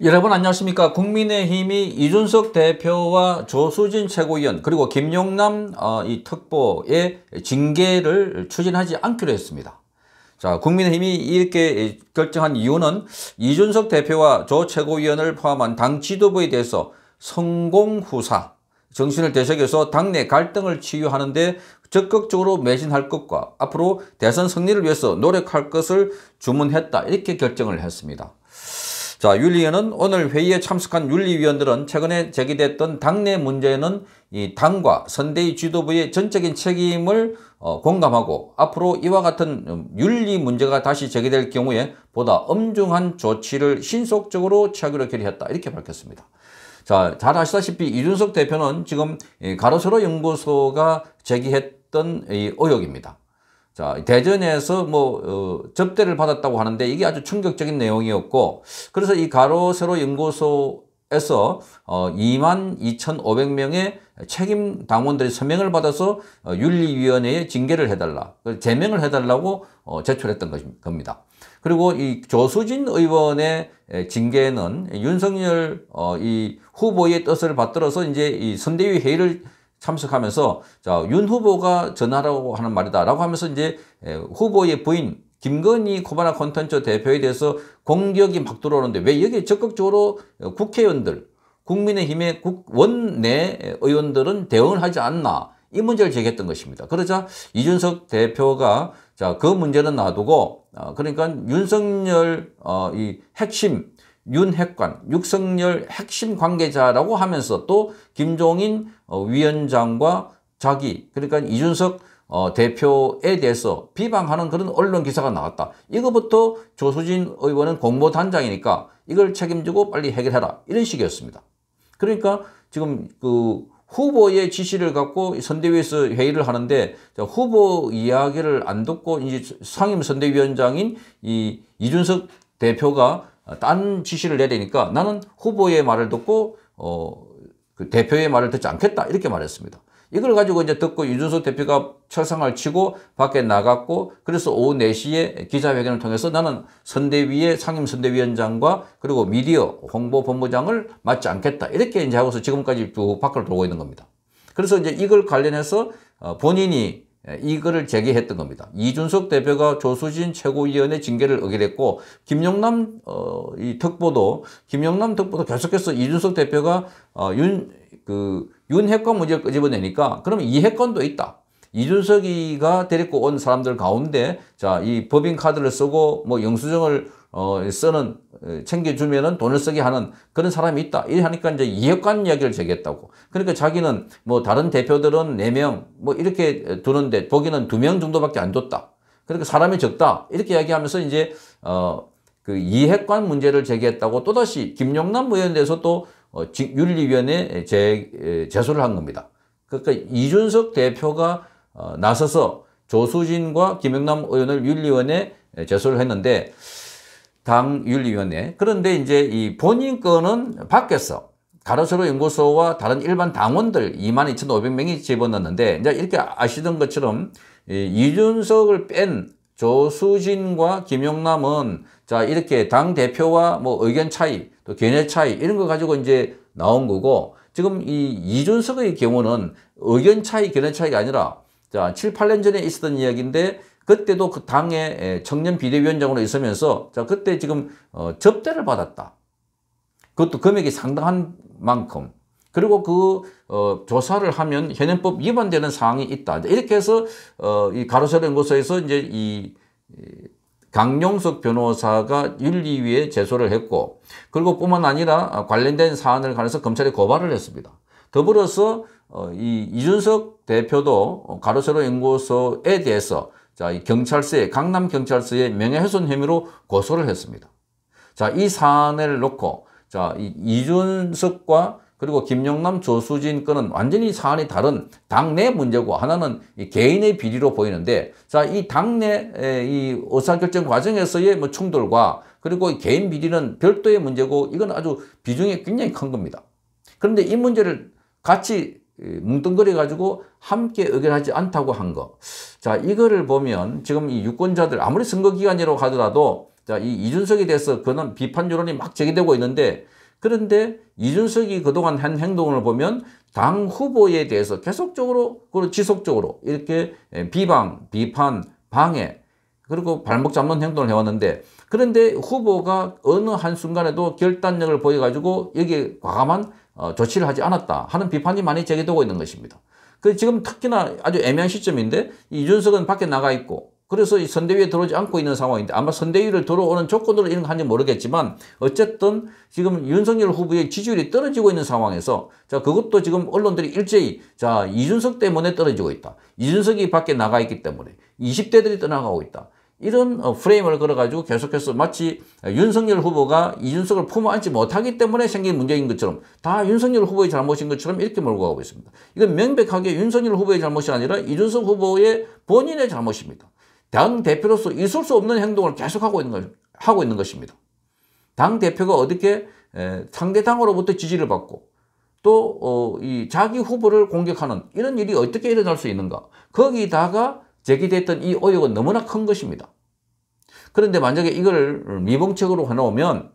여러분 안녕하십니까 국민의힘이 이준석 대표와 조수진 최고위원 그리고 김용남 어, 이 특보의 징계를 추진하지 않기로 했습니다 자 국민의힘이 이렇게 결정한 이유는 이준석 대표와 조 최고위원을 포함한 당 지도부에 대해서 성공후사 정신을 되새겨서 당내 갈등을 치유하는 데 적극적으로 매진할 것과 앞으로 대선 승리를 위해서 노력할 것을 주문했다 이렇게 결정을 했습니다 자, 윤리위원은 오늘 회의에 참석한 윤리위원들은 최근에 제기됐던 당내 문제는 이 당과 선대위 지도부의 전적인 책임을 어, 공감하고 앞으로 이와 같은 윤리 문제가 다시 제기될 경우에 보다 엄중한 조치를 신속적으로 취하기로 결의했다. 이렇게 밝혔습니다. 자, 잘 아시다시피 이준석 대표는 지금 가로세로 연구소가 제기했던 이 의혹입니다. 자, 대전에서 뭐, 어, 접대를 받았다고 하는데 이게 아주 충격적인 내용이었고, 그래서 이 가로, 세로 연구소에서 어, 2만 2,500명의 책임 당원들이 서명을 받아서 어, 윤리위원회에 징계를 해달라, 제명을 해달라고 어, 제출했던 것입, 겁니다. 그리고 이 조수진 의원의 징계는 윤석열 어, 이 후보의 뜻을 받들어서 이제 이 선대위 회의를 참석하면서 자, 윤 후보가 전하라고 하는 말이다 라고 하면서 이제 예, 후보의 부인 김건희 코바나 콘텐츠 대표에 대해서 공격이 막 들어오는데 왜 여기에 적극적으로 어, 국회의원들 국민의힘의 원내 의원들은 대응을 하지 않나 이 문제를 제기했던 것입니다. 그러자 이준석 대표가 자 그 문제는 놔두고 어, 그러니까 윤석열 어, 이 핵심 윤핵관, 육성열 핵심 관계자라고 하면서 또 김종인 어, 위원장과 자기 그러니까 이준석 어, 대표에 대해서 비방하는 그런 언론 기사가 나왔다. 이거부터 조수진 의원은 공보단장이니까 이걸 책임지고 빨리 해결해라 이런 식이었습니다. 그러니까 지금 그 후보의 지시를 갖고 선대위에서 회의를 하는데 후보 이야기를 안 듣고 이제 상임 선대위원장인 이 이준석 대표가 어, 딴 지시를 내리니까 나는 후보의 말을 듣고 어, 그 대표의 말을 듣지 않겠다 이렇게 말했습니다. 이걸 가지고 이제 듣고 유준석 대표가 철상을 치고 밖에 나갔고 그래서 오후 4시에 기자회견을 통해서 나는 선대위의 상임선대위원장과 그리고 미디어 홍보본부장을 맡지 않겠다 이렇게 이제 하고서 지금까지 쭉 밖으로 돌고 있는 겁니다. 그래서 이제 이걸 관련해서 어, 본인이 예, 이거를 제기했던 겁니다. 이준석 대표가 조수진 최고위원의 징계를 의결했고 김영남 어, 이 특보도 김영남 특보도 계속해서 이준석 대표가 어, 윤그 윤핵관 문제를 끄집어내니까 그러면 이핵관도 있다. 이준석이가 데리고 온 사람들 가운데 자이 법인 카드를 쓰고 뭐 영수증을 어, 쓰는 어, 챙겨주면은 돈을 쓰게 하는 그런 사람이 있다. 이 하니까 이제 이역관 이야기를 제기했다고. 그러니까 자기는 뭐 다른 대표들은 4명 뭐 이렇게 두는데 보기는 2명 정도밖에 안 줬다. 그러니까 사람이 적다. 이렇게 이야기하면서 이제 어그 이핵관 문제를 제기했다고 또다시 김용남 의원에서 또 어, 윤리위원회 제, 제소를 한 겁니다. 그러니까 이준석 대표가 어, 나서서 조수진과 김영남 의원을 윤리위원회 제소를 했는데 당 윤리위원회. 그런데 이제 이 본인 거는 바뀌었어. 가로세로 연구소와 다른 일반 당원들 22,500명이 집어넣는데 이제 이렇게 아시던 것처럼 이준석을 뺀 조수진과 김용남은 자 이렇게 당 대표와 뭐 의견 차이 또 견해 차이 이런 거 가지고 이제 나온 거고 지금 이 이준석의 경우는 의견 차이 견해 차이가 아니라 자 7, 8년 전에 있었던 이야기인데 그때도 그 당의 예, 청년 비대위원장으로 있으면서 자 그때 지금 어, 접대를 받았다. 그것도 금액이 상당한 만큼 그리고 그 어, 조사를 하면 현행법 위반되는 사항이 있다. 이렇게 해서 어, 이 가로세로 연구소에서 이제 이, 강용석 변호사가 윤리위에 제소를 했고 그리고 뿐만 아니라 관련된 사안을 관해서 검찰에 고발을 했습니다. 더불어서 어, 이 이준석 대표도 가로세로 연구소에 대해서 자, 이 경찰서에, 강남경찰서에 명예훼손 혐의로 고소를 했습니다. 자, 이 사안을 놓고, 자, 이 이준석과 그리고 김영남, 조수진 건은 완전히 사안이 다른 당내 문제고 하나는 개인의 비리로 보이는데 자, 이 당내 이 의사결정 과정에서의 뭐 충돌과 그리고 개인 비리는 별도의 문제고 이건 아주 비중이 굉장히 큰 겁니다. 그런데 이 문제를 같이 뭉뚱거려 가지고 함께 의견하지 않다고 한 거. 자, 이거를 보면 지금 이 유권자들 아무리 선거 기간이라고 하더라도 자, 이 이준석에 대해서 그는 비판 여론이 막 제기되고 있는데 그런데 이준석이 그동안 한 행동을 보면 당 후보에 대해서 계속적으로 그리고 지속적으로 이렇게 예, 비방, 비판, 방해 그리고 발목 잡는 행동을 해왔는데 그런데 후보가 어느 한순간에도 결단력을 보여가지고 여기에 과감한 어, 조치를 하지 않았다 하는 비판이 많이 제기되고 있는 것입니다. 그 지금 특히나 아주 애매한 시점인데 이준석은 밖에 나가 있고 그래서 이 선대위에 들어오지 않고 있는 상황인데 아마 선대위를 들어오는 조건으로 이런 거 하는지 모르겠지만 어쨌든 지금 윤석열 후보의 지지율이 떨어지고 있는 상황에서 자 그것도 지금 언론들이 일제히 자 이준석 때문에 떨어지고 있다. 이준석이 밖에 나가 있기 때문에 20대들이 떠나가고 있다. 이런 어, 프레임을 걸어가지고 계속해서 마치 윤석열 후보가 이준석을 품어안지 못하기 때문에 생긴 문제인 것처럼 다 윤석열 후보의 잘못인 것처럼 이렇게 몰고 가고 있습니다. 이건 명백하게 윤석열 후보의 잘못이 아니라 이준석 후보의 본인의 잘못입니다. 당 대표로서 있을 수 없는 행동을 계속하고 있는, 걸, 하고 있는 것입니다. 당 대표가 어떻게 상대 당으로부터 지지를 받고 또 어, 자기 후보를 공격하는 이런 일이 어떻게 일어날 수 있는가 거기다가 제기됐던 이 오역은 너무나 큰 것입니다. 그런데 만약에 이걸 미봉책으로 가놓으면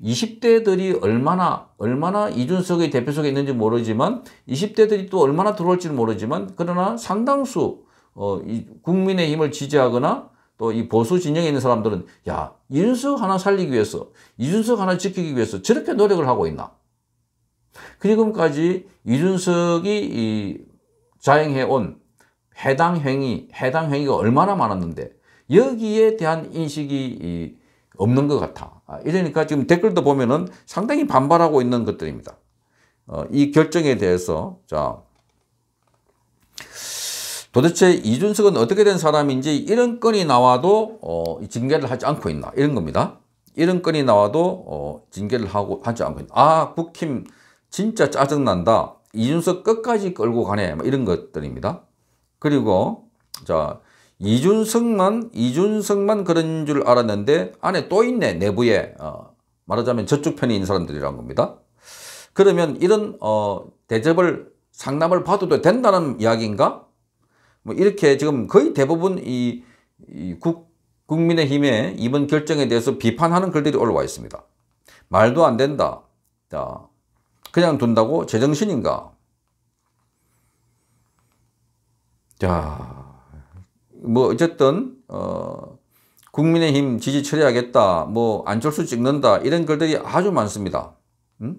20대들이 얼마나 얼마나 이준석의 대표석에 있는지 모르지만 20대들이 또 얼마나 들어올지는 모르지만 그러나 상당수 어, 국민의힘을 지지하거나 또 이 보수 진영에 있는 사람들은 야 이준석 하나 살리기 위해서 이준석 하나 지키기 위해서 저렇게 노력을 하고 있나 지금까지 이준석이 자행해온 해당 행위, 해당 행위가 얼마나 많았는데 여기에 대한 인식이 없는 것 같아. 아, 이러니까 지금 댓글도 보면은 상당히 반발하고 있는 것들입니다. 어, 이 결정에 대해서 자 도대체 이준석은 어떻게 된 사람인지 이런 건이 나와도 어, 징계를 하지 않고 있나 이런 겁니다. 이런 건이 나와도 어, 징계를 하고 하지 않고 있나. 아 국힘 진짜 짜증난다. 이준석 끝까지 끌고 가네. 이런 것들입니다. 그리고 자 이준석만 이준석만 그런 줄 알았는데 안에 또 있네 내부에 어, 말하자면 저쪽 편이 있는 사람들이란 겁니다. 그러면 이런 어, 대접을 상담을 받아도 된다는 이야기인가? 뭐 이렇게 지금 거의 대부분 이, 이 국민의힘의 이번 결정에 대해서 비판하는 글들이 올라와 있습니다. 말도 안 된다. 자, 그냥 둔다고 제정신인가? 자, 뭐 어쨌든 어, 국민의힘 지지 처리하겠다, 뭐 안철수 찍는다 이런 글들이 아주 많습니다. 응?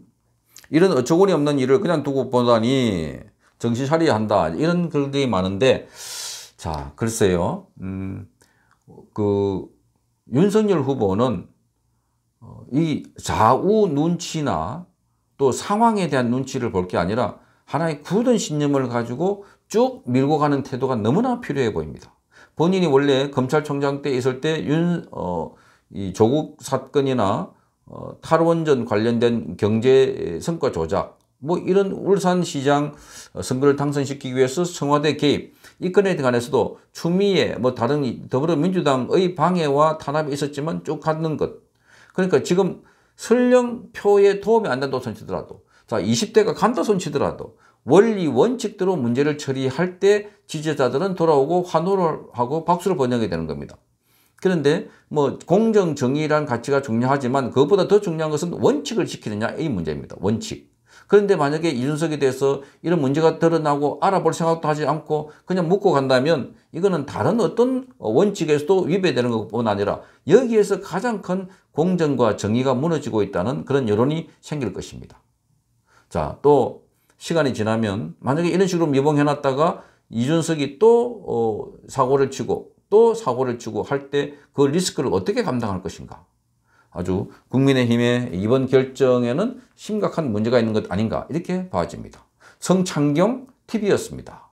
이런 어처구니 없는 일을 그냥 두고 보다니 정신 차려야 한다 이런 글들이 많은데 자 글쎄요 음, 그 윤석열 후보는 어, 이 좌우 눈치나 또 상황에 대한 눈치를 볼 게 아니라 하나의 굳은 신념을 가지고 쭉 밀고 가는 태도가 너무나 필요해 보입니다. 본인이 원래 검찰총장 때 있을 때 윤, 어, 이 조국 사건이나 어, 탈원전 관련된 경제 성과 조작, 뭐 이런 울산시장 어, 선거를 당선시키기 위해서 청와대 개입, 이 건에 관해서도 추미애, 뭐 다른 더불어민주당의 방해와 탄압이 있었지만 쭉 하는 것. 그러니까 지금 설령 표에 도움이 안 된다고 손치더라도, 자, 20대가 간다 손치더라도, 원리 원칙대로 문제를 처리할 때 지지자들은 돌아오고 환호를 하고 박수를 보내게 되는 겁니다. 그런데 뭐 공정 정의란 가치가 중요하지만 그것보다 더 중요한 것은 원칙을 지키느냐 이 문제입니다. 원칙. 그런데 만약에 이준석에 대해서 이런 문제가 드러나고 알아볼 생각도 하지 않고 그냥 묻고 간다면 이거는 다른 어떤 원칙에서도 위배되는 것뿐 아니라 여기에서 가장 큰 공정과 정의가 무너지고 있다는 그런 여론이 생길 것입니다. 자, 또 시간이 지나면 만약에 이런 식으로 미봉해놨다가 이준석이 또 어, 사고를 치고 또 사고를 치고 할 때 그 리스크를 어떻게 감당할 것인가. 아주 국민의힘의 이번 결정에는 심각한 문제가 있는 것 아닌가 이렇게 봐집니다. 성창경 TV였습니다.